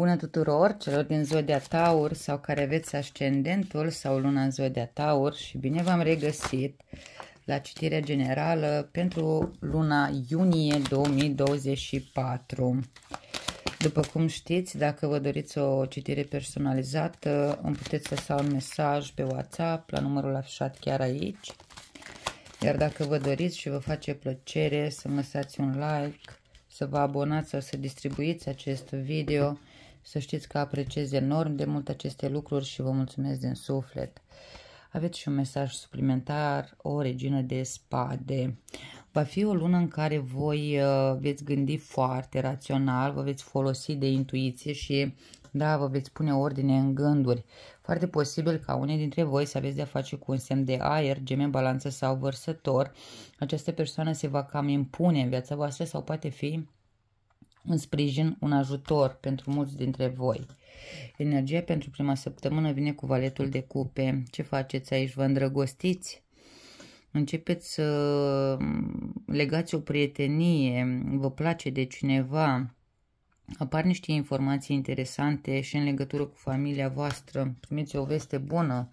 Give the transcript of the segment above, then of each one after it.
Bună tuturor celor din Zodia Taur sau care veți ascendentul sau luna în Zodia Taur și bine v-am regăsit la citirea generală pentru luna iunie 2024. După cum știți, dacă vă doriți o citire personalizată, îmi puteți lăsa un mesaj pe WhatsApp la numărul afișat chiar aici. Iar dacă vă doriți și vă face plăcere să-mi lăsați un like, să vă abonați sau să distribuiți acest video să știți că apreciez enorm de mult aceste lucruri și vă mulțumesc din suflet. Aveți și un mesaj suplimentar, o regină de spade. Va fi o lună în care voi uh, veți gândi foarte rațional, vă veți folosi de intuiție și da, vă veți pune ordine în gânduri. Foarte posibil ca unii dintre voi să aveți de-a face cu un semn de aer, geme, balanță sau vărsător. Această persoană se va cam impune în viața voastră sau poate fi un sprijin, un ajutor pentru mulți dintre voi. Energia pentru prima săptămână vine cu valetul de cupe. Ce faceți aici? Vă îndrăgostiți? Începeți să mm, legați o prietenie, vă place de cineva, apar niște informații interesante și în legătură cu familia voastră, primiți o veste bună,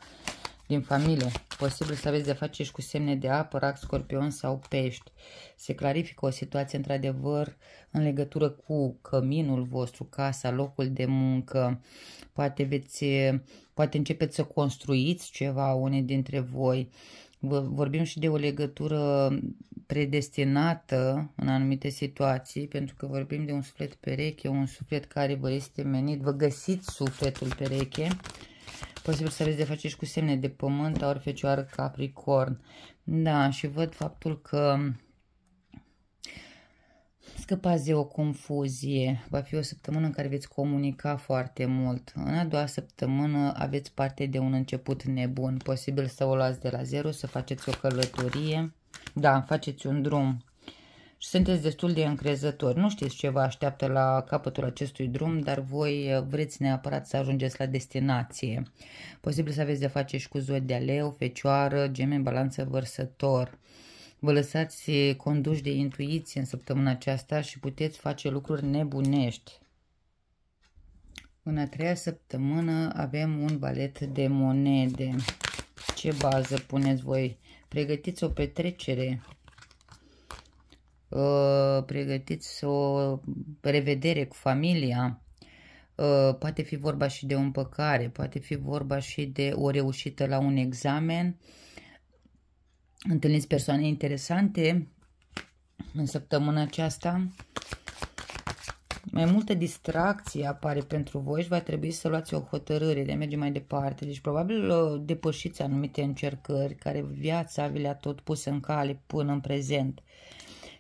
din familie. Posibil să aveți de face și cu semne de apă, rac, scorpion sau pești. Se clarifică o situație într-adevăr în legătură cu căminul vostru, casa, locul de muncă. Poate, veți, poate începeți să construiți ceva unei dintre voi. Vorbim și de o legătură predestinată în anumite situații, pentru că vorbim de un suflet pereche, un suflet care vă este menit, vă găsiți sufletul pereche Posibil să aveți de face și cu semne de pământ, ori fecioară, capricorn. Da, și văd faptul că scăpați de o confuzie. Va fi o săptămână în care veți comunica foarte mult. În a doua săptămână aveți parte de un început nebun. Posibil să o luați de la zero, să faceți o călătorie. Da, faceți un drum și sunteți destul de încrezători. Nu știți ce vă așteaptă la capătul acestui drum, dar voi eh, vreți neapărat să ajungeți la destinație. Posibil să aveți de face și cu zod de aleu, fecioară, gemeni, balanță, vărsător. Vă lăsați eh, conduși de intuiție în săptămâna aceasta și puteți face lucruri nebunești. În a treia săptămână avem un balet de monede. Ce bază puneți voi? Pregătiți o petrecere Uh, pregătiți o revedere cu familia, uh, poate fi vorba și de o împăcare, poate fi vorba și de o reușită la un examen, întâlniți persoane interesante în săptămâna aceasta. Mai multă distracție apare pentru voi și va trebui să luați o hotărâre de a merge mai departe. Deci probabil uh, depășiți anumite încercări care viața vi le-a tot pus în cale până în prezent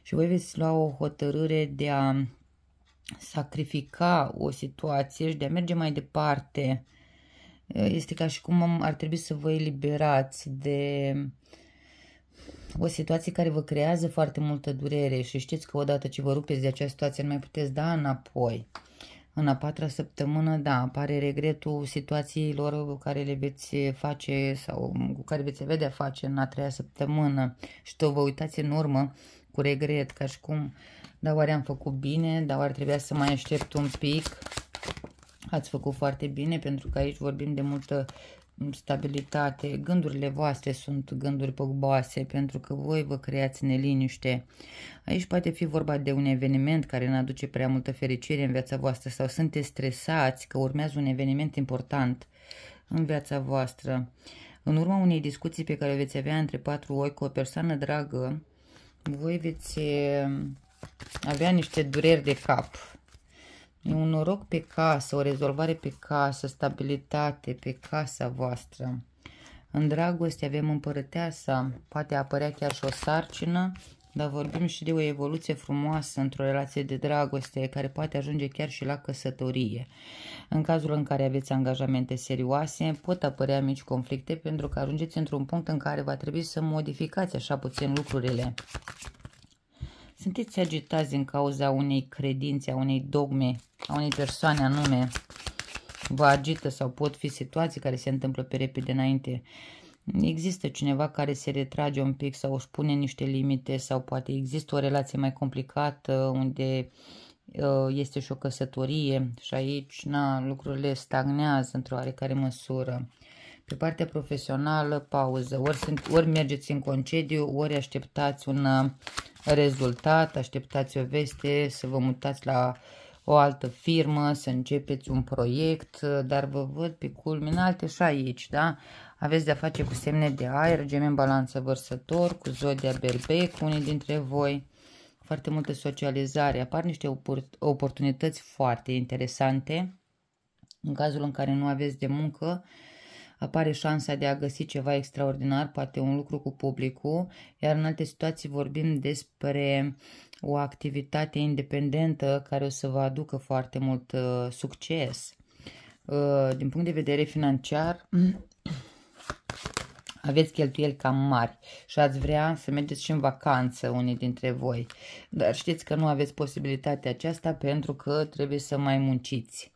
și voi veți lua o hotărâre de a sacrifica o situație și de a merge mai departe. Este ca și cum ar trebui să vă eliberați de o situație care vă creează foarte multă durere și știți că odată ce vă rupeți de această situație nu mai puteți da înapoi. În a patra săptămână, da, apare regretul situațiilor care le veți face sau cu care veți vedea face în a treia săptămână și tot vă uitați în urmă cu regret, ca și cum, dar oare am făcut bine, dar oare trebuia să mai aștept un pic. Ați făcut foarte bine, pentru că aici vorbim de multă stabilitate. Gândurile voastre sunt gânduri păguboase, pentru că voi vă creați neliniște. Aici poate fi vorba de un eveniment care nu aduce prea multă fericire în viața voastră sau sunteți stresați că urmează un eveniment important în viața voastră. În urma unei discuții pe care o veți avea între patru oi cu o persoană dragă, voi veți eh, avea niște dureri de cap. E un noroc pe casă, o rezolvare pe casă, stabilitate pe casa voastră. În dragoste avem împărăteasa, poate apărea chiar și o sarcină dar vorbim și de o evoluție frumoasă într-o relație de dragoste care poate ajunge chiar și la căsătorie. În cazul în care aveți angajamente serioase, pot apărea mici conflicte pentru că ajungeți într-un punct în care va trebui să modificați așa puțin lucrurile. Sunteți agitați din cauza unei credințe, a unei dogme, a unei persoane anume. Vă agită sau pot fi situații care se întâmplă pe repede înainte Există cineva care se retrage un pic sau își pune niște limite sau poate există o relație mai complicată unde uh, este și o căsătorie și aici na, lucrurile stagnează într-o oarecare măsură. Pe partea profesională, pauză. Ori, sunt, ori mergeți în concediu, ori așteptați un uh, rezultat, așteptați o veste, să vă mutați la o altă firmă, să începeți un proiect, dar vă văd pe culmin alte și aici, da? Aveți de-a face cu semne de aer, gemen balanță vărsător, cu zodia berbei, cu unii dintre voi. Foarte multă socializare. Apar niște oportunități foarte interesante. În cazul în care nu aveți de muncă, apare șansa de a găsi ceva extraordinar, poate un lucru cu publicul, iar în alte situații vorbim despre o activitate independentă care o să vă aducă foarte mult uh, succes. Uh, din punct de vedere financiar, aveți cheltuieli cam mari și ați vrea să mergeți și în vacanță unii dintre voi, dar știți că nu aveți posibilitatea aceasta pentru că trebuie să mai munciți.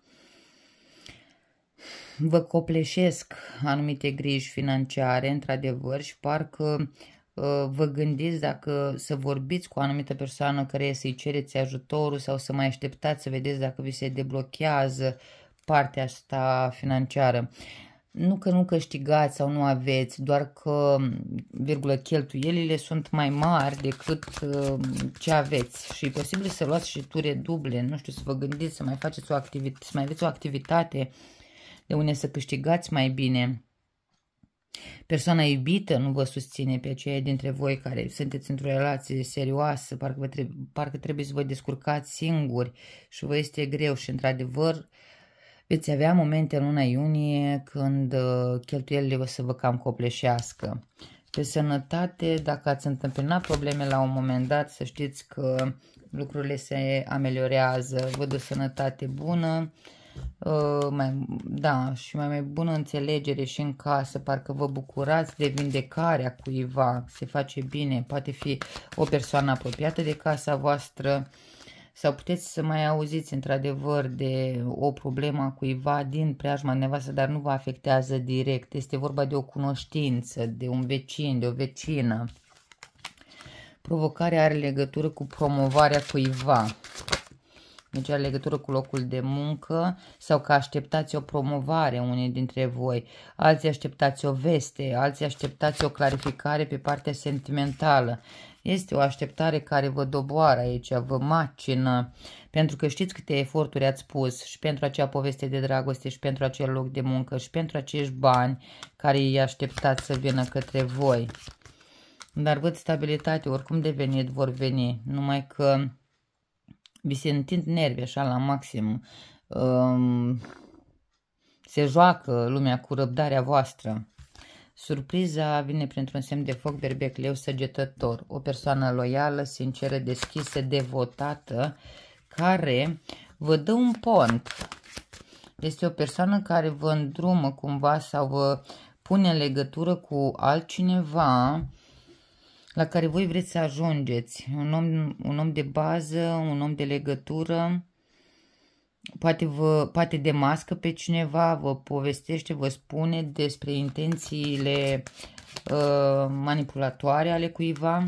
Vă copleșesc anumite griji financiare, într-adevăr, și parcă ă, vă gândiți dacă să vorbiți cu o anumită persoană care să-i cereți ajutorul sau să mai așteptați să vedeți dacă vi se deblochează partea asta financiară nu că nu câștigați sau nu aveți, doar că, virgulă, cheltuielile sunt mai mari decât uh, ce aveți și e posibil să luați și ture duble, nu știu, să vă gândiți să mai faceți o activitate, să mai aveți o activitate de unde să câștigați mai bine. Persoana iubită nu vă susține pe aceia dintre voi care sunteți într-o relație serioasă, parcă, vă trebuie, parcă trebuie să vă descurcați singuri și vă este greu și într-adevăr uh, veți avea momente în luna iunie când uh, cheltuielile o să vă cam copleșească. Pe sănătate, dacă ați întâmpinat probleme la un moment dat, să știți că lucrurile se ameliorează, văd o sănătate bună, uh, mai, da, și mai, mai bună înțelegere și în casă, parcă vă bucurați de vindecarea cuiva, se face bine, poate fi o persoană apropiată de casa voastră, uh, sau puteți să mai auziți într-adevăr de o problemă a cuiva din preajma nevastă, dar nu vă afectează direct. Este vorba de o cunoștință, de un vecin, de o vecină. Provocarea are legătură cu promovarea cuiva. Deci are legătură cu locul de muncă sau că așteptați o promovare unii dintre voi, alții așteptați o veste, alții așteptați o clarificare pe partea sentimentală. Este o așteptare care vă doboară aici, vă macină, pentru că știți câte eforturi ați pus și pentru acea poveste de dragoste și pentru acel loc de muncă și pentru acești bani care îi așteptați să vină către voi. Dar văd stabilitate, oricum de venit vor veni, numai că vi se întind nervii așa la maxim, um, se joacă lumea cu răbdarea voastră. Surpriza vine printr-un semn de foc, berbec, leu, săgetător. O persoană loială, sinceră, deschisă, devotată, care vă dă un pont. Este o persoană care vă îndrumă cumva sau vă pune în legătură cu altcineva la care voi vreți să ajungeți. Un om, un om de bază, un om de legătură, poate, vă, poate demască pe cineva, vă povestește, vă spune despre intențiile uh, manipulatoare ale cuiva.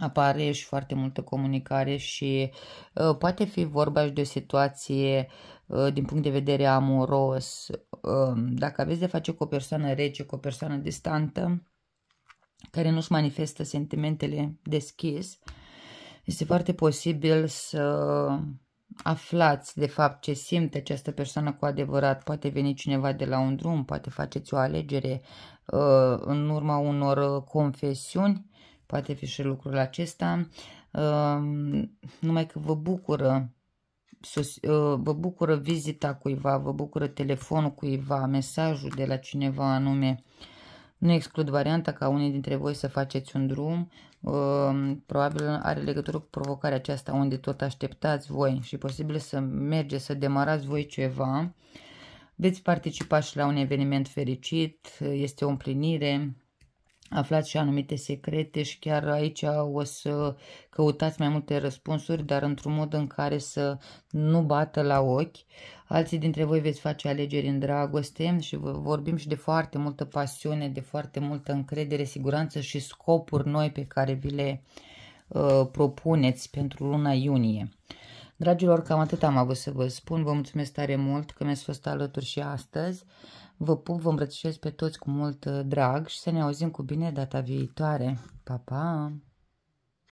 Apare și foarte multă comunicare și uh, poate fi vorba și de o situație uh, din punct de vedere amoros. Uh, dacă aveți de face cu o persoană rece, cu o persoană distantă, care nu-și manifestă sentimentele deschis, este foarte posibil să aflați de fapt ce simte această persoană cu adevărat. Poate veni cineva de la un drum, poate faceți o alegere uh, în urma unor uh, confesiuni, poate fi și lucrul acesta. Uh, numai că vă bucură vă bucură vizita cuiva, vă bucură telefonul cuiva, mesajul de la cineva anume. Uh, nu exclud varianta ca unii dintre voi să faceți un drum, um, probabil are legătură cu provocarea aceasta unde tot așteptați voi și posibil să mergeți să demarați voi ceva. Veți participa și la un eveniment fericit, este o împlinire, aflați și anumite secrete și chiar aici o să căutați mai multe răspunsuri, dar într-un mod în care să nu bată la ochi. Alții dintre voi veți face alegeri în dragoste și vorbim și de foarte multă pasiune, de foarte multă încredere, siguranță și scopuri noi pe care vi le uh, propuneți pentru luna iunie. Dragilor, cam atât am avut să vă spun. Vă mulțumesc tare mult că mi-ați fost alături și astăzi. Vă pup, vă îmbrățișez pe toți cu mult uh, drag și să ne auzim cu bine data viitoare. Pa, pa!